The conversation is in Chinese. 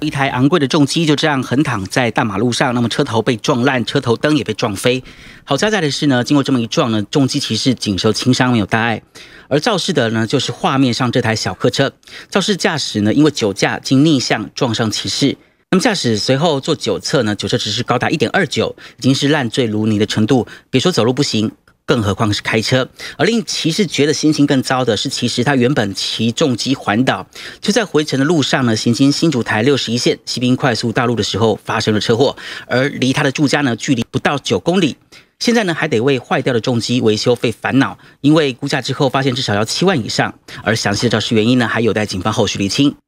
一台昂贵的重机就这样横躺在大马路上，那么车头被撞烂，车头灯也被撞飞。好在的是呢，经过这么一撞呢，重机骑士仅受轻伤，没有大碍。而肇事的呢，就是画面上这台小客车。肇事驾驶呢，因为酒驾，竟逆向撞上骑士。那么驾驶随后做酒测呢，酒测值是高达一点二九，已经是烂醉如泥的程度，别说走路不行。更何况是开车。而令骑士觉得心情更糟的是，其实他原本骑重机环岛，就在回程的路上呢，行经新竹台61线西滨快速道路的时候发生了车祸。而离他的住家呢，距离不到九公里。现在呢，还得为坏掉的重机维修费烦恼，因为估价之后发现至少要七万以上。而详细的肇事原因呢，还有待警方后续厘清。